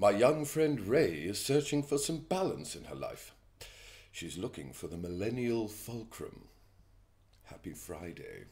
My young friend Ray is searching for some balance in her life. She's looking for the millennial fulcrum. Happy Friday.